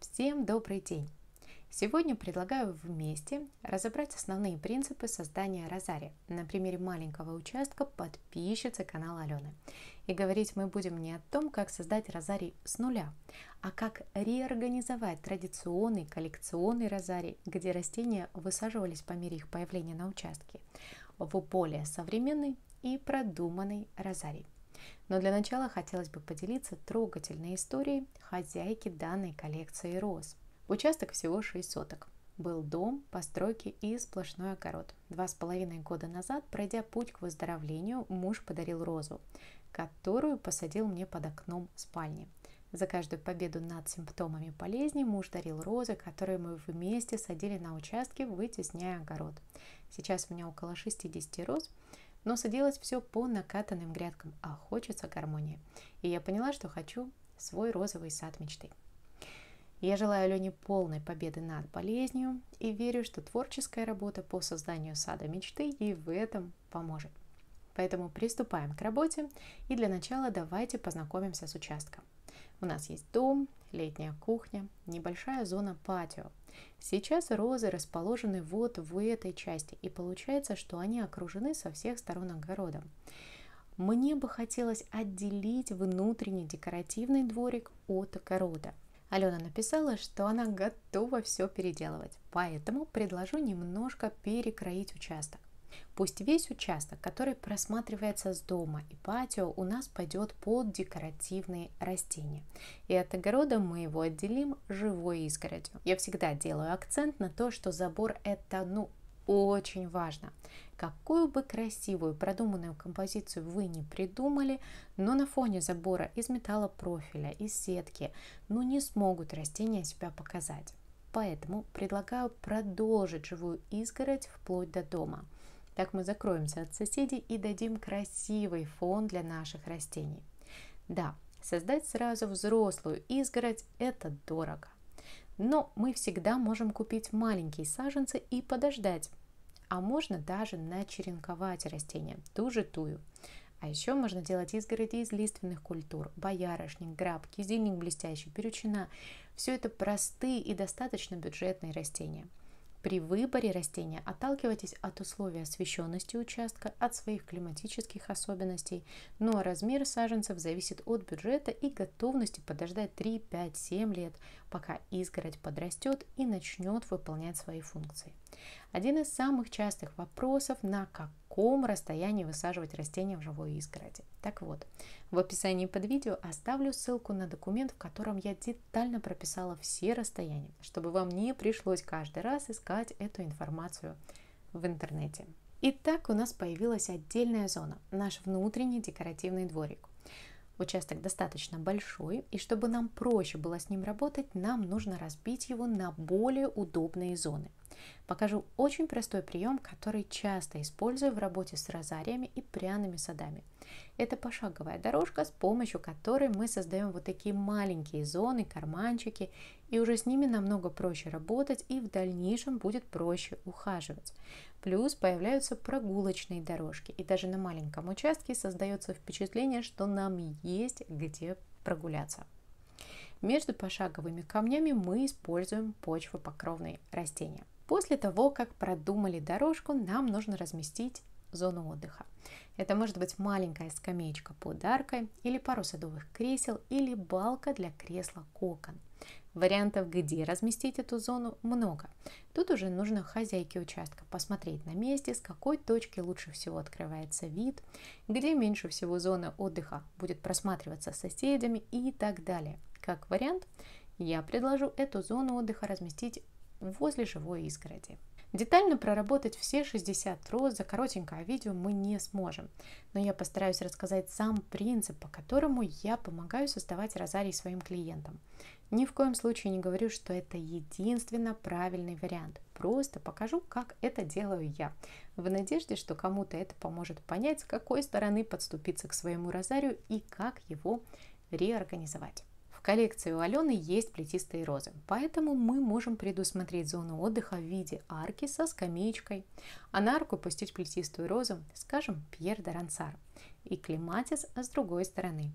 Всем добрый день! Сегодня предлагаю вместе разобрать основные принципы создания розария на примере маленького участка подписчицы канала Алены. И говорить мы будем не о том, как создать розарий с нуля, а как реорганизовать традиционный коллекционный розарий, где растения высаживались по мере их появления на участке, в более современный и продуманный розарий – но для начала хотелось бы поделиться трогательной историей хозяйки данной коллекции роз. Участок всего 6 соток. Был дом, постройки и сплошной огород. Два с половиной года назад, пройдя путь к выздоровлению, муж подарил розу, которую посадил мне под окном спальни. За каждую победу над симптомами болезни муж дарил розы, которые мы вместе садили на участке, вытесняя огород. Сейчас у меня около 60 роз – но садилось все по накатанным грядкам, а хочется гармонии. И я поняла, что хочу свой розовый сад мечты. Я желаю Лене полной победы над болезнью и верю, что творческая работа по созданию сада мечты и в этом поможет. Поэтому приступаем к работе и для начала давайте познакомимся с участком. У нас есть дом, летняя кухня, небольшая зона патио, Сейчас розы расположены вот в этой части, и получается, что они окружены со всех сторон огородом. Мне бы хотелось отделить внутренний декоративный дворик от огорода. Алена написала, что она готова все переделывать, поэтому предложу немножко перекроить участок. Пусть весь участок, который просматривается с дома и патио, у нас пойдет под декоративные растения. И от огорода мы его отделим живой изгородью. Я всегда делаю акцент на то, что забор это ну очень важно. Какую бы красивую продуманную композицию вы не придумали, но на фоне забора из металлопрофиля, из сетки, ну не смогут растения себя показать. Поэтому предлагаю продолжить живую изгородь вплоть до дома – так мы закроемся от соседей и дадим красивый фон для наших растений. Да, создать сразу взрослую изгородь – это дорого. Но мы всегда можем купить маленькие саженцы и подождать. А можно даже начеренковать растения, ту же тую. А еще можно делать изгороди из лиственных культур, боярышник, граб, кизильник блестящий, перечина. Все это простые и достаточно бюджетные растения – при выборе растения отталкивайтесь от условий освещенности участка, от своих климатических особенностей, ну а размер саженцев зависит от бюджета и готовности подождать 3, 5, 7 лет пока изгородь подрастет и начнет выполнять свои функции. Один из самых частых вопросов, на каком расстоянии высаживать растения в живой изгороди. Так вот, в описании под видео оставлю ссылку на документ, в котором я детально прописала все расстояния, чтобы вам не пришлось каждый раз искать эту информацию в интернете. Итак, у нас появилась отдельная зона, наш внутренний декоративный дворик. Участок достаточно большой, и чтобы нам проще было с ним работать, нам нужно разбить его на более удобные зоны. Покажу очень простой прием, который часто использую в работе с розариями и пряными садами. Это пошаговая дорожка, с помощью которой мы создаем вот такие маленькие зоны, карманчики, и уже с ними намного проще работать и в дальнейшем будет проще ухаживать. Плюс появляются прогулочные дорожки, и даже на маленьком участке создается впечатление, что нам есть где прогуляться. Между пошаговыми камнями мы используем почвопокровные растения. После того, как продумали дорожку, нам нужно разместить зону отдыха. Это может быть маленькая скамеечка под аркой, или пару садовых кресел, или балка для кресла кокон. Вариантов, где разместить эту зону, много. Тут уже нужно хозяйке участка посмотреть на месте, с какой точки лучше всего открывается вид, где меньше всего зоны отдыха будет просматриваться соседями и так далее. Как вариант, я предложу эту зону отдыха разместить возле живой изгороди. Детально проработать все 60 роз за коротенькое видео мы не сможем, но я постараюсь рассказать сам принцип, по которому я помогаю создавать розарий своим клиентам. Ни в коем случае не говорю, что это единственно правильный вариант. Просто покажу, как это делаю я, в надежде, что кому-то это поможет понять, с какой стороны подступиться к своему розарию и как его реорганизовать. В коллекции у Алены есть плетистые розы, поэтому мы можем предусмотреть зону отдыха в виде арки со скамеечкой, а на арку пустить плетистую розу, скажем, Пьер де Рансар, и клематис с другой стороны.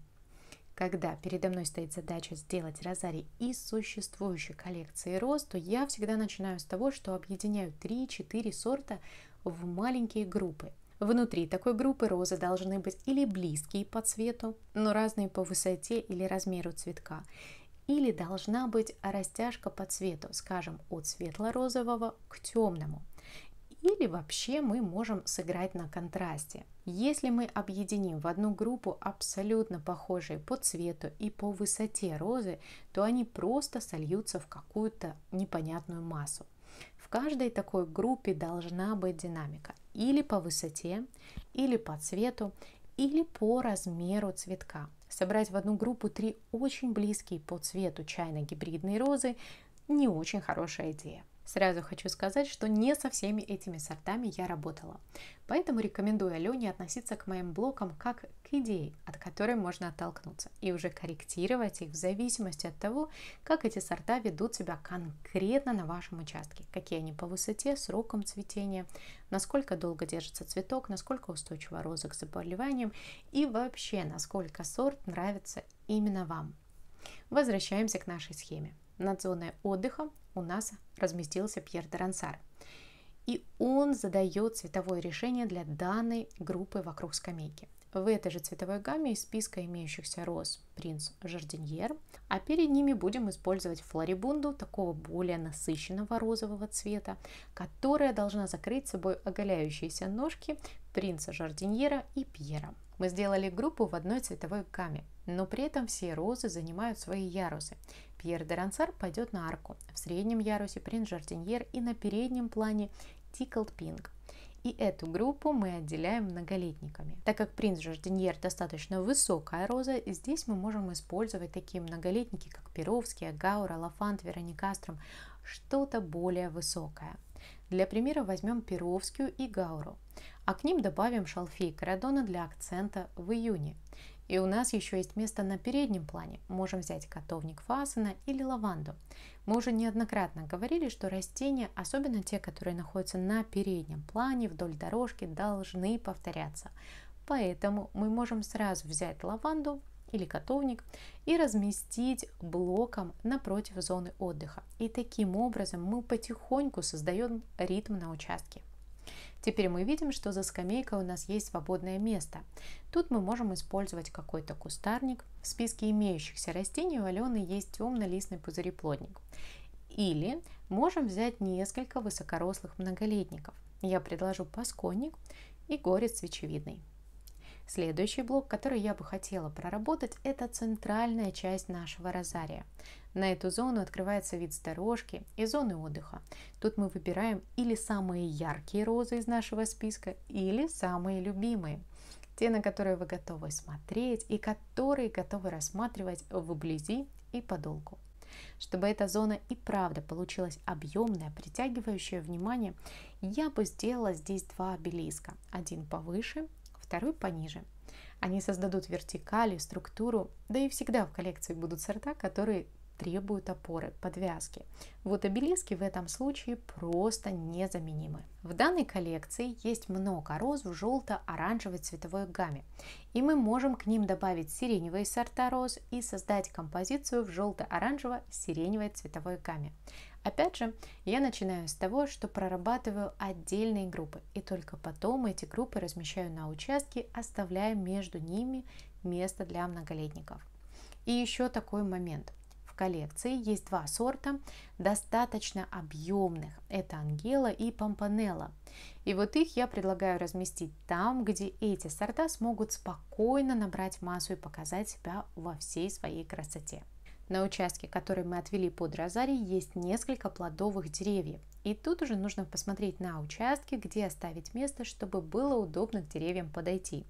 Когда передо мной стоит задача сделать розарий из существующей коллекции роз, то я всегда начинаю с того, что объединяю 3-4 сорта в маленькие группы – Внутри такой группы розы должны быть или близкие по цвету, но разные по высоте или размеру цветка, или должна быть растяжка по цвету, скажем, от светло-розового к темному. Или вообще мы можем сыграть на контрасте. Если мы объединим в одну группу абсолютно похожие по цвету и по высоте розы, то они просто сольются в какую-то непонятную массу. В каждой такой группе должна быть динамика или по высоте, или по цвету, или по размеру цветка. Собрать в одну группу три очень близкие по цвету чайно-гибридные розы – не очень хорошая идея. Сразу хочу сказать, что не со всеми этими сортами я работала. Поэтому рекомендую Алене относиться к моим блокам как к идее, от которой можно оттолкнуться, и уже корректировать их в зависимости от того, как эти сорта ведут себя конкретно на вашем участке, какие они по высоте, срокам цветения, насколько долго держится цветок, насколько устойчива роза к заболеваниям и вообще, насколько сорт нравится именно вам. Возвращаемся к нашей схеме над зоной отдыха у нас разместился Пьер де Рансар, И он задает цветовое решение для данной группы вокруг скамейки. В этой же цветовой гамме из списка имеющихся роз принц Жардиньер, а перед ними будем использовать флорибунду такого более насыщенного розового цвета, которая должна закрыть собой оголяющиеся ножки принца Жардиньера и Пьера. Мы сделали группу в одной цветовой гамме, но при этом все розы занимают свои ярусы. Пьер де Рансар пойдет на арку, в среднем ярусе принц Жардиньер и на переднем плане Тиклд Пинг. И эту группу мы отделяем многолетниками. Так как принц Жардиньер достаточно высокая роза, здесь мы можем использовать такие многолетники, как Перовский, Гаура, Лафант, Вероникастром, что-то более высокое. Для примера возьмем Перовскую и Гауру, а к ним добавим шалфей Карадона для акцента в июне. И у нас еще есть место на переднем плане. Можем взять котовник фасана или лаванду. Мы уже неоднократно говорили, что растения, особенно те, которые находятся на переднем плане, вдоль дорожки, должны повторяться. Поэтому мы можем сразу взять лаванду или котовник и разместить блоком напротив зоны отдыха. И таким образом мы потихоньку создаем ритм на участке. Теперь мы видим, что за скамейкой у нас есть свободное место. Тут мы можем использовать какой-то кустарник. В списке имеющихся растений у Алены есть темно-листный пузыреплодник. Или можем взять несколько высокорослых многолетников. Я предложу пасконник и горец свечевидный. Следующий блок, который я бы хотела проработать, это центральная часть нашего розария. На эту зону открывается вид с дорожки и зоны отдыха. Тут мы выбираем или самые яркие розы из нашего списка, или самые любимые. Те, на которые вы готовы смотреть и которые готовы рассматривать вблизи и подолгу. Чтобы эта зона и правда получилась объемная, притягивающая внимание, я бы сделала здесь два обелиска. Один повыше второй пониже. Они создадут вертикали, структуру, да и всегда в коллекции будут сорта, которые требуют опоры, подвязки. Вот обелиски в этом случае просто незаменимы. В данной коллекции есть много роз в желто-оранжевой цветовой гамме, и мы можем к ним добавить сиреневые сорта роз и создать композицию в желто-оранжево-сиреневой цветовой гамме. Опять же, я начинаю с того, что прорабатываю отдельные группы, и только потом эти группы размещаю на участке, оставляя между ними место для многолетников. И еще такой момент. В коллекции есть два сорта, достаточно объемных. Это ангела и помпанелла. И вот их я предлагаю разместить там, где эти сорта смогут спокойно набрать массу и показать себя во всей своей красоте. На участке, который мы отвели под розарий, есть несколько плодовых деревьев. И тут уже нужно посмотреть на участке, где оставить место, чтобы было удобно к деревьям подойти.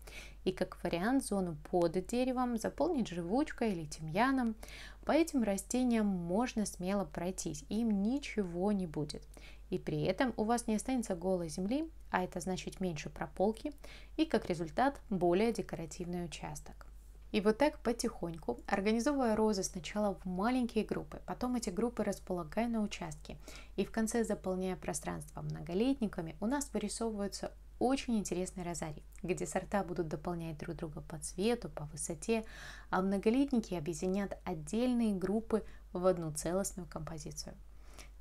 И как вариант зону под деревом заполнить живучкой или тимьяном. По этим растениям можно смело пройтись, им ничего не будет. И при этом у вас не останется голой земли, а это значит меньше прополки и как результат более декоративный участок. И вот так потихоньку, организовывая розы сначала в маленькие группы, потом эти группы располагая на участке и в конце заполняя пространство многолетниками, у нас вырисовываются очень интересный розарий, где сорта будут дополнять друг друга по цвету, по высоте, а многолетники объединят отдельные группы в одну целостную композицию.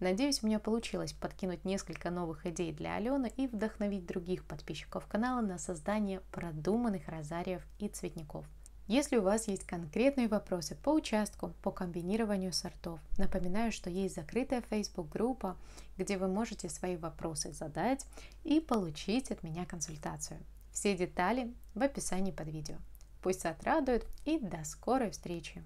Надеюсь, у меня получилось подкинуть несколько новых идей для Алены и вдохновить других подписчиков канала на создание продуманных розариев и цветников – если у вас есть конкретные вопросы по участку, по комбинированию сортов, напоминаю, что есть закрытая Facebook-группа, где вы можете свои вопросы задать и получить от меня консультацию. Все детали в описании под видео. Пусть отрадуют и до скорой встречи!